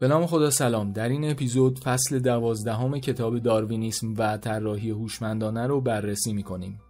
به نام خدا سلام در این اپیزود فصل دوازدهم کتاب داروینیسم و طراحی هوشمندانه رو بررسی میکنیم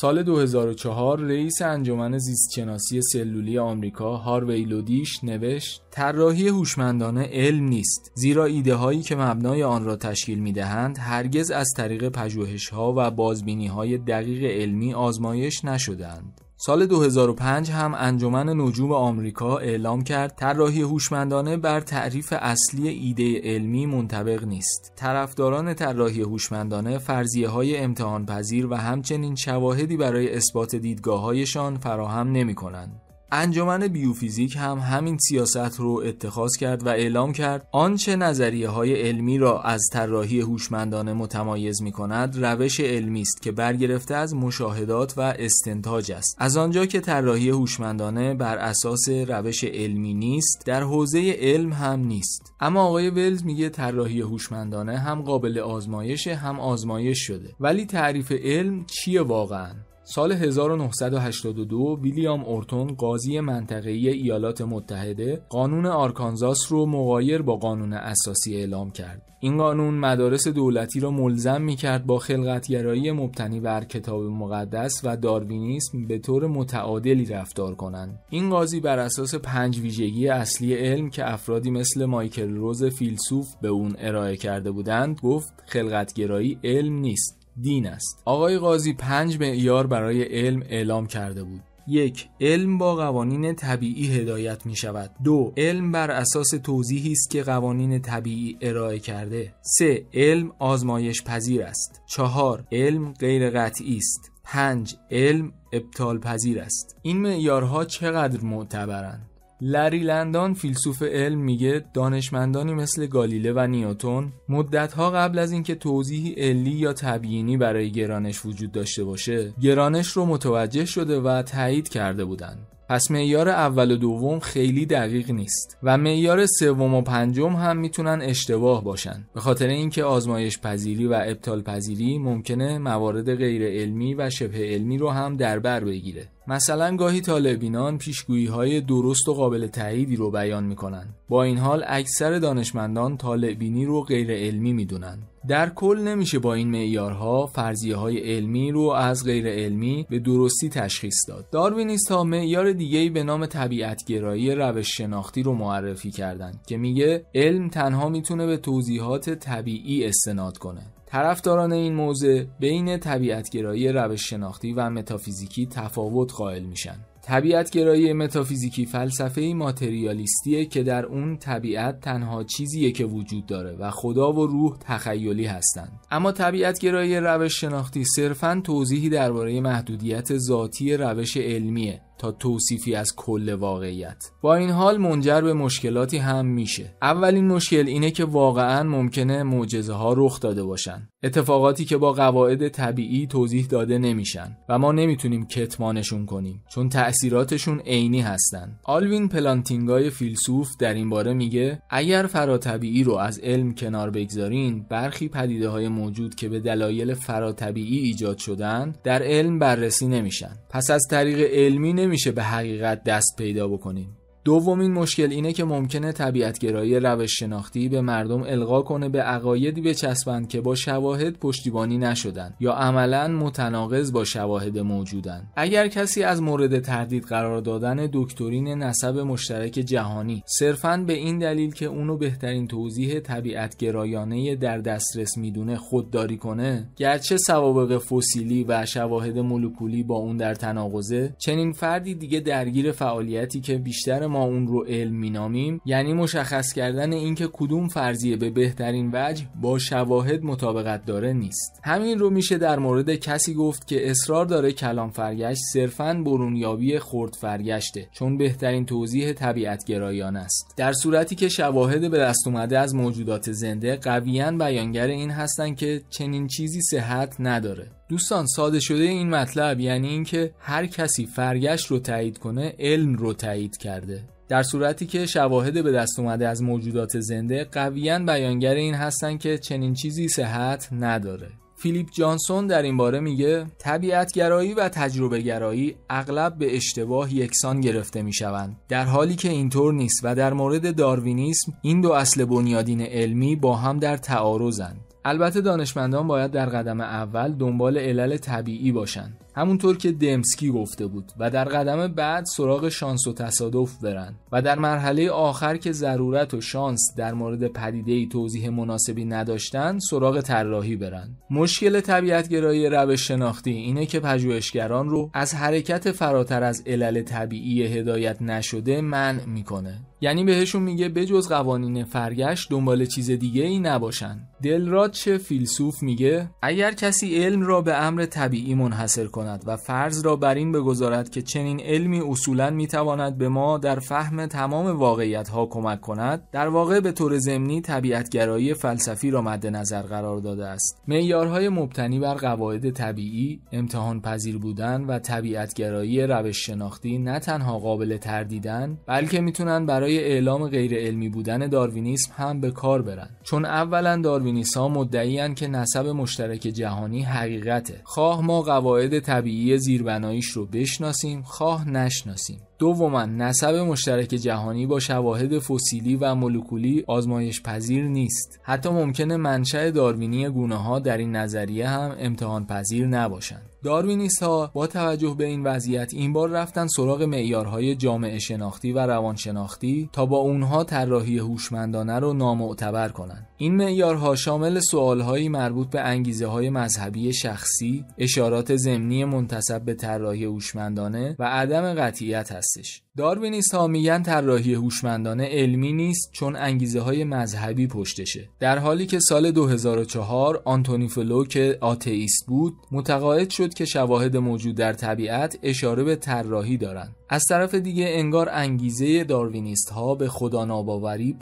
سال 2004 رئیس انجمن زیستشناسی سلولی آمریکا هاروی لودیش نوشت طراحی هوشمندانه علم نیست زیرا ایده هایی که مبنای آن را تشکیل می دهند هرگز از طریق پژوهش ها و بازبینی های دقیق علمی آزمایش نشدند سال 2005 هم انجمن نجوم آمریکا اعلام کرد طراحی هوشمندانه بر تعریف اصلی ایده علمی منطبق نیست. طرفداران طراحی هوشمندانه فرضیه های امتحان پذیر و همچنین شواهدی برای اثبات دیدگاه هایشان فراهم نمی کنند. انجمن بیوفیزیک هم همین سیاست رو اتخاذ کرد و اعلام کرد آنچه نظریه های علمی را از طراحی هوشمندانه متمایز می کند روش علمی است که برگرفته از مشاهدات و استنتاج است از آنجا که طراحی هوشمندانه بر اساس روش علمی نیست در حوزه علم هم نیست اما آقای ولز میگه طراحی هوشمندانه هم قابل آزمایش هم آزمایش شده ولی تعریف علم چیه واقعا سال 1982 ویلیام اورتون قاضی منطقه‌ای ایالات متحده قانون آرکانزاس رو مغایر با قانون اساسی اعلام کرد. این قانون مدارس دولتی را ملزم می کرد با خلقتگرایی مبتنی بر کتاب مقدس و داروینیسم به طور متعادلی رفتار کنند. این قاضی بر اساس پنج ویژگی اصلی علم که افرادی مثل مایکل روز فیلسوف به اون ارائه کرده بودند گفت خلقتگرایی علم نیست. دین است آقای قاضی پنج معیار برای علم اعلام کرده بود یک علم با قوانین طبیعی هدایت می شود دو علم بر اساس توضیحی است که قوانین طبیعی ارائه کرده سه علم آزمایش پذیر است چهار علم غیر قطعی است 5. علم ابطال پذیر است این معیارها چقدر معتبرند لری لندان فیلسوف علم میگه دانشمندانی مثل گالیله و نیوتون مدتها قبل از اینکه توضیحی علی یا تبیینی برای گرانش وجود داشته باشه گرانش رو متوجه شده و تایید کرده بودند پس معیار اول و دوم خیلی دقیق نیست و معیار سوم و پنجم هم میتونن اشتباه باشن به خاطر اینکه آزمایش پذیری و ابطال پذیری ممکنه موارد غیر علمی و شبه علمی رو هم در بر بگیره مثلا گاهی طالبینان پیشگویی های درست و قابل تأییدی رو بیان می کنن. با این حال اکثر دانشمندان طالبینی رو غیر علمی می دونن. در کل نمیشه با این معیارها فرضیه های علمی رو از غیر علمی به درستی تشخیص داد. داروینیست ها معیار دیگه‌ای به نام طبیعتگرایی روش شناختی رو معرفی کردند که میگه علم تنها میتونه به توضیحات طبیعی استناد کنه. طرفداران این موضع بین طبیعتگرایی روش شناختی و متافیزیکی تفاوت قائل میشن. طبیعتگرایی متافیزیکی فلسفه ماتریالیستیه که در اون طبیعت تنها چیزیه که وجود داره و خدا و روح تخیلی هستند. اما طبیعتگرایی روش شناختی صرفا توضیحی درباره محدودیت ذاتی روش علمیه تا توصیفی از کل واقعیت با این حال منجر به مشکلاتی هم میشه اولین مشکل اینه که واقعا ممکنه معجزه ها رخ داده باشن اتفاقاتی که با قواعد طبیعی توضیح داده نمیشن و ما نمیتونیم کتمانشون کنیم چون تأثیراتشون عینی هستن آلوین پلانتینگای فیلسوف در این باره میگه اگر فراتبیعی رو از علم کنار بگذارین برخی پدیده های موجود که به دلایل فراتبیعی ایجاد شدن در علم بررسی نمیشن پس از طریق علمی میشه به حقیقت دست پیدا بکنیم دومین مشکل اینه که ممکنه طبیعتگرایی روش شناختی به مردم القا کنه به عقایدی بچسبند که با شواهد پشتیبانی نشدن یا عملا متناقض با شواهد موجودن اگر کسی از مورد تردید قرار دادن دکترین نسب مشترک جهانی صرفا به این دلیل که اونو بهترین توضیح طبیعتگرایانه در دسترس میدونه خودداری کنه گرچه سوابق فسیلی و شواهد مولکولی با اون در تناقضه چنین فردی دیگه درگیر فعالیتی که بیشتر ما اون رو علم مینامیم یعنی مشخص کردن اینکه کدوم فرضیه به بهترین وجه با شواهد مطابقت داره نیست همین رو میشه در مورد کسی گفت که اصرار داره کلام فرگشت صرفا برونیابی خرد فرگشته چون بهترین توضیح طبیعت گرایان است در صورتی که شواهد به دست اومده از موجودات زنده قویا بیانگر این هستند که چنین چیزی صحت نداره دوستان ساده شده این مطلب یعنی اینکه هر کسی فرگشت رو تایید کنه علم رو تایید کرده در صورتی که شواهد به دست اومده از موجودات زنده قویا بیانگر این هستن که چنین چیزی صحت نداره فیلیپ جانسون در این باره میگه طبیعت گرایی و تجربه گرایی اغلب به اشتباه یکسان گرفته میشوند در حالی که اینطور نیست و در مورد داروینیسم این دو اصل بنیادین علمی با هم در تعارضند البته دانشمندان باید در قدم اول دنبال علل طبیعی باشند همونطور که دمسکی گفته بود و در قدم بعد سراغ شانس و تصادف برن و در مرحله آخر که ضرورت و شانس در مورد پدیده ای توضیح مناسبی نداشتن سراغ طراحی برن مشکل طبیعتگرایی روش شناختی اینه که پژوهشگران رو از حرکت فراتر از علل طبیعی هدایت نشده منع میکنه یعنی بهشون میگه بجز قوانین فرگشت دنبال چیز دیگه ای نباشن دلراد چه فیلسوف میگه اگر کسی علم را به امر طبیعی منحصر کند و فرض را بر این بگذارد که چنین علمی اصولا میتواند به ما در فهم تمام واقعیت ها کمک کند در واقع به طور ضمنی طبیعتگرایی فلسفی را مد نظر قرار داده است معیارهای مبتنی بر قواعد طبیعی امتحان پذیر بودن و طبیعتگرایی روش شناختی نه تنها قابل تردیدن بلکه میتونن برای اعلام غیر علمی بودن داروینیسم هم به کار برند چون اولا داروینیسا ها مدعیان که نسب مشترک جهانی حقیقته خواه ما قواعد طبیعی زیربناییش رو بشناسیم خواه نشناسیم دوما نسب مشترک جهانی با شواهد فسیلی و مولکولی آزمایش پذیر نیست حتی ممکنه منشأ داروینی گونه ها در این نظریه هم امتحان پذیر نباشند داروینیست ها با توجه به این وضعیت این بار رفتن سراغ معیارهای جامعه شناختی و روانشناختی تا با اونها طراحی هوشمندانه رو نامعتبر کنند این معیارها شامل سوالهایی مربوط به انگیزه های مذهبی شخصی اشارات ضمنی منتسب به طراحی هوشمندانه و عدم قطعیت هست هستش داروینیست ها میگن طراحی هوشمندانه علمی نیست چون انگیزه های مذهبی پشتشه در حالی که سال 2004 آنتونی فلو که آتئیست بود متقاعد شد که شواهد موجود در طبیعت اشاره به طراحی دارند از طرف دیگه انگار انگیزه داروینیست ها به خدا ناباوری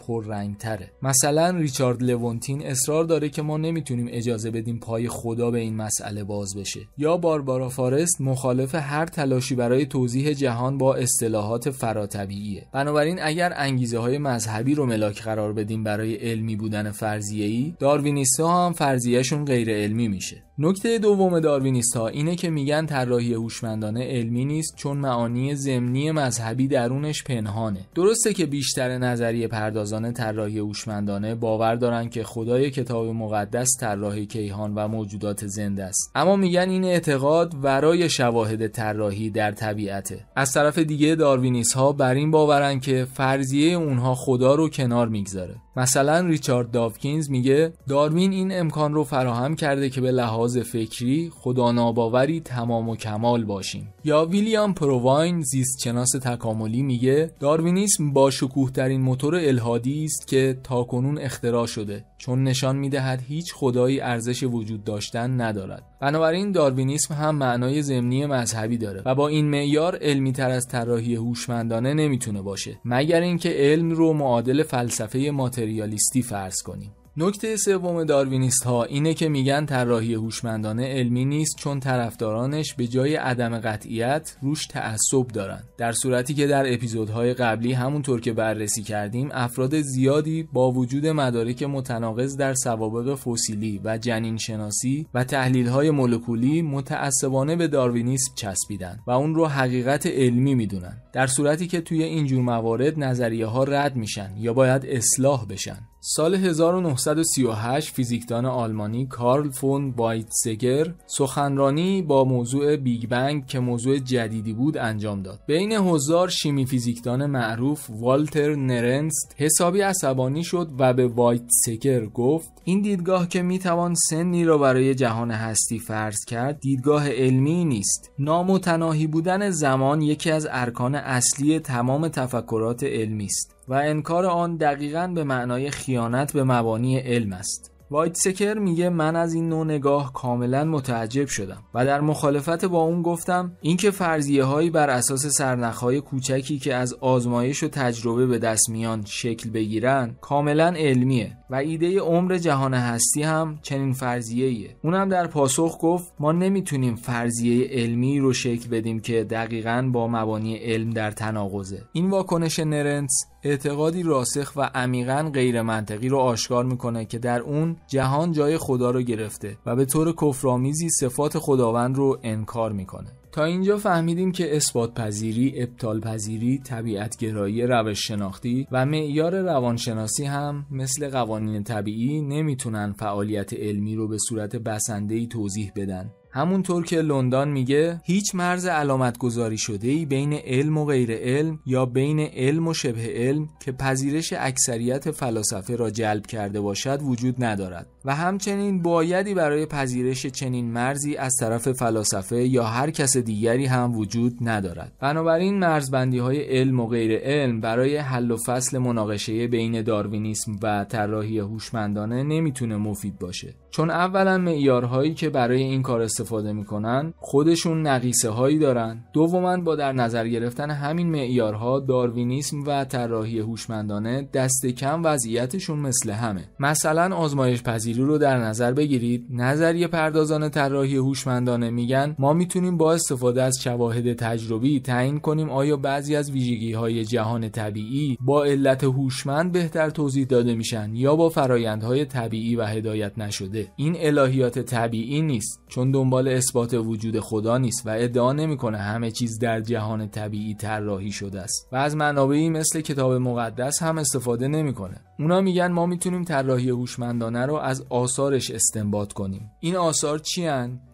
تره مثلا ریچارد لوونتین اصرار داره که ما نمیتونیم اجازه بدیم پای خدا به این مسئله باز بشه یا باربارا فارست مخالف هر تلاشی برای توضیح جهان با است اصطلاحات فراتبیعیه بنابراین اگر انگیزه های مذهبی رو ملاک قرار بدیم برای علمی بودن ای داروینیست‌ها هم فرضیهشون غیر علمی میشه نکته دوم داروینیست ها اینه که میگن طراحی هوشمندانه علمی نیست چون معانی ضمنی مذهبی درونش پنهانه درسته که بیشتر نظریه پردازان طراحی هوشمندانه باور دارن که خدای کتاب مقدس طراح کیهان و موجودات زنده است اما میگن این اعتقاد ورای شواهد طراحی در طبیعته از طرف دیگه داروینیست ها بر این باورن که فرضیه اونها خدا رو کنار میگذاره مثلا ریچارد داوکینز میگه داروین این امکان رو فراهم کرده که به لحاظ فکری خدا ناباوری تمام و کمال باشیم یا ویلیام پروواین شناس تکاملی میگه داروینیسم با شکوه ترین موتور الهادی است که تاکنون اختراع شده چون نشان میدهد هیچ خدایی ارزش وجود داشتن ندارد بنابراین داروینیسم هم معنای زمینی مذهبی داره و با این معیار علمی تر از طراحی هوشمندانه نمیتونه باشه مگر اینکه علم رو معادل فلسفه ماتریالیستی فرض کنیم نکته سوم داروینیست ها اینه که میگن طراحی هوشمندانه علمی نیست چون طرفدارانش به جای عدم قطعیت روش تعصب دارن در صورتی که در اپیزودهای قبلی همونطور که بررسی کردیم افراد زیادی با وجود مدارک متناقض در سوابق فسیلی و جنین شناسی و تحلیل های مولکولی متعصبانه به داروینیسم چسبیدن و اون رو حقیقت علمی میدونن در صورتی که توی اینجور موارد نظریه ها رد میشن یا باید اصلاح بشن سال 1938 فیزیکدان آلمانی کارل فون وایتسگر سخنرانی با موضوع بیگ بنگ که موضوع جدیدی بود انجام داد. بین هزار شیمی فیزیکدان معروف والتر نرنست حسابی عصبانی شد و به وایتسگر گفت این دیدگاه که میتوان سنی را برای جهان هستی فرض کرد دیدگاه علمی نیست. نامتناهی بودن زمان یکی از ارکان اصلی تمام تفکرات علمی است. و انکار آن دقیقا به معنای خیانت به مبانی علم است وایت سکر میگه من از این نوع نگاه کاملا متعجب شدم و در مخالفت با اون گفتم اینکه فرضیه هایی بر اساس سرنخهای کوچکی که از آزمایش و تجربه به دست میان شکل بگیرن کاملا علمیه و ایده عمر جهان هستی هم چنین فرضیه اونم در پاسخ گفت ما نمیتونیم فرضیه علمی رو شکل بدیم که دقیقا با مبانی علم در تناقضه این واکنش نرنس اعتقادی راسخ و عمیقا غیر منطقی رو آشکار میکنه که در اون جهان جای خدا رو گرفته و به طور کفرآمیزی صفات خداوند رو انکار میکنه تا اینجا فهمیدیم که اثبات پذیری، ابطال پذیری، طبیعت گرایی روش شناختی و معیار روانشناسی هم مثل قوانین طبیعی نمیتونن فعالیت علمی رو به صورت بسندهی توضیح بدن همونطور که لندان میگه هیچ مرز علامت گذاری شده ای بین علم و غیر علم یا بین علم و شبه علم که پذیرش اکثریت فلاسفه را جلب کرده باشد وجود ندارد و همچنین بایدی برای پذیرش چنین مرزی از طرف فلاسفه یا هر کس دیگری هم وجود ندارد بنابراین مرزبندی های علم و غیر علم برای حل و فصل مناقشه بین داروینیسم و طراحی هوشمندانه نمیتونه مفید باشه چون اولا معیارهایی که برای این کار استفاده میکنن خودشون نقیصه هایی دارن دوما با در نظر گرفتن همین معیارها داروینیسم و طراحی هوشمندانه دست کم وضعیتشون مثل همه مثلا آزمایش پذیری رو در نظر بگیرید نظریه پردازان طراحی هوشمندانه میگن ما میتونیم با استفاده از شواهد تجربی تعیین کنیم آیا بعضی از ویژگی های جهان طبیعی با علت هوشمند بهتر توضیح داده میشن یا با فرایندهای طبیعی و هدایت نشده این الهیات طبیعی نیست چون دنبال اثبات وجود خدا نیست و ادعا نمیکنه همه چیز در جهان طبیعی طراحی شده است و از منابعی مثل کتاب مقدس هم استفاده نمیکنه اونا میگن ما میتونیم طراحی هوشمندانه رو از آثارش استنباط کنیم این آثار چی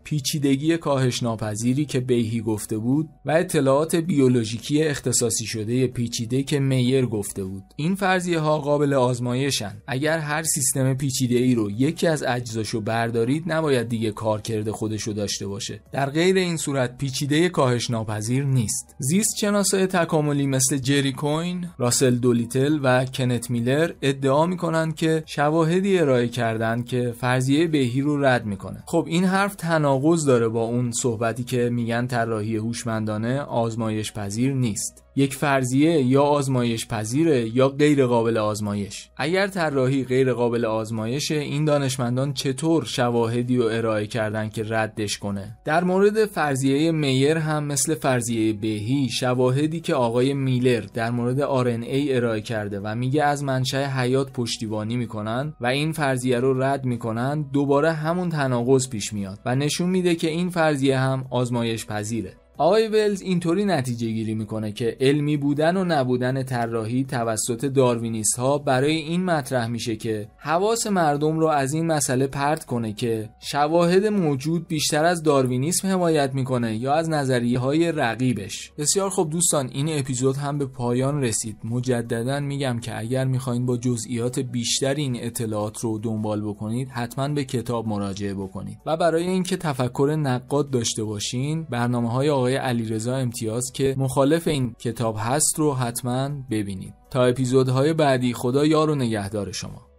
پیچیدگی کاهش ناپذیری که بیهی گفته بود و اطلاعات بیولوژیکی اختصاصی شده پیچیده که میر گفته بود این فرضیه ها قابل آزمایشن اگر هر سیستم پیچیده ای رو یکی از اجزاشو بردارید نباید دیگه کارکرد خودشو داشته باشه در غیر این صورت پیچیده کاهش ناپذیر نیست زیست شناسای تکاملی مثل جری کوین، راسل دولیتل و کنت میلر ادعا میکنند که شواهدی ارائه کردند که فرضیه بهی رو رد میکنه خب این حرف تنها تناقض داره با اون صحبتی که میگن طراحی هوشمندانه آزمایش پذیر نیست یک فرضیه یا آزمایش پذیره یا غیر قابل آزمایش اگر طراحی غیر قابل آزمایشه این دانشمندان چطور شواهدی رو ارائه کردن که ردش کنه در مورد فرضیه میر هم مثل فرضیه بهی شواهدی که آقای میلر در مورد ای ارائه کرده و میگه از منشأ حیات پشتیبانی میکنن و این فرضیه رو رد میکنن دوباره همون تناقض پیش میاد و نشون میده که این فرضیه هم آزمایش پذیره آقای ولز اینطوری نتیجه گیری میکنه که علمی بودن و نبودن طراحی توسط داروینیست ها برای این مطرح میشه که حواس مردم رو از این مسئله پرت کنه که شواهد موجود بیشتر از داروینیسم حمایت میکنه یا از نظریه های رقیبش بسیار خب دوستان این اپیزود هم به پایان رسید مجددا میگم که اگر میخواین با جزئیات بیشتر این اطلاعات رو دنبال بکنید حتما به کتاب مراجعه بکنید و برای اینکه تفکر نقاد داشته باشین برنامه های آقای علیرضا امتیاز که مخالف این کتاب هست رو حتما ببینید تا اپیزودهای بعدی خدا یار و نگهدار شما